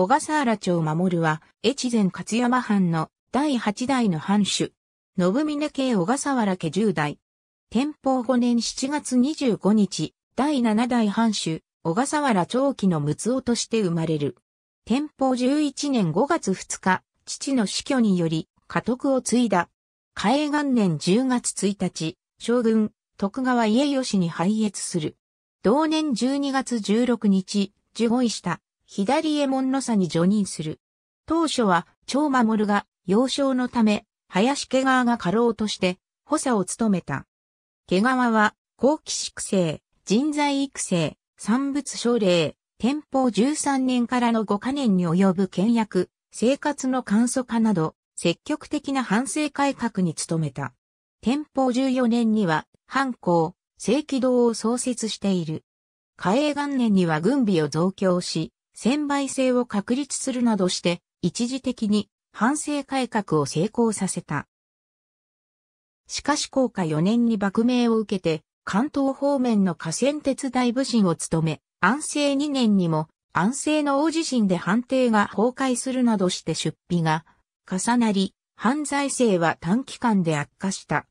小笠原町守は、越前勝山藩の第8代の藩主。信峰家小笠原家10代。天保5年7月25日、第7代藩主、小笠原長期の睦夫として生まれる。天保11年5月2日、父の死去により、家督を継いだ。嘉永元年10月1日、将軍、徳川家吉に拝謁する。同年12月16日、受護位した左衛門の差に助任する。当初は、長守が、幼少のため、林家川が過労として、補佐を務めた。毛川は、後期粛清、人材育成、産物奨励、天保13年からの5カ年に及ぶ倹約、生活の簡素化など、積極的な反省改革に努めた。天保14年には、藩校、正規堂を創設している。嘉永元年には軍備を増強し、専売制を確立するなどして、一時的に反省改革を成功させた。しかし降下4年に幕命を受けて、関東方面の河川鉄大部臣を務め、安政2年にも、安政の大地震で判定が崩壊するなどして出費が重なり、犯罪性は短期間で悪化した。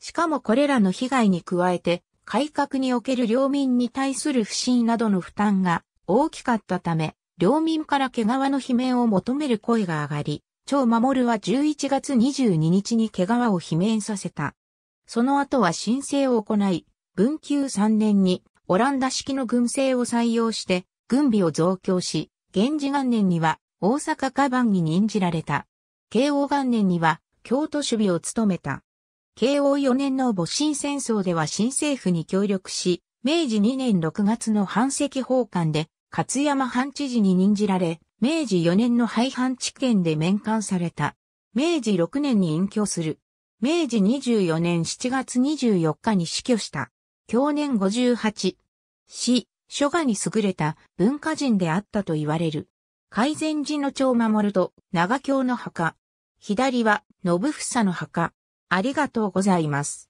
しかもこれらの被害に加えて、改革における領民に対する不信などの負担が大きかったため、領民から毛皮の罷免を求める声が上がり、張守は11月22日に毛皮を罷免させた。その後は申請を行い、文久3年にオランダ式の軍政を採用して軍備を増強し、源氏元年には大阪カバンに任じられた。慶応元年には京都守備を務めた。慶応4年の戊辰戦争では新政府に協力し、明治2年6月の反紀奉還で勝山藩知事に任じられ、明治4年の廃藩置県で免官された。明治6年に隠居する。明治24年7月24日に死去した。去年58。死、書画に優れた文化人であったと言われる。改善寺の長守と長京の墓。左は信房の墓。ありがとうございます。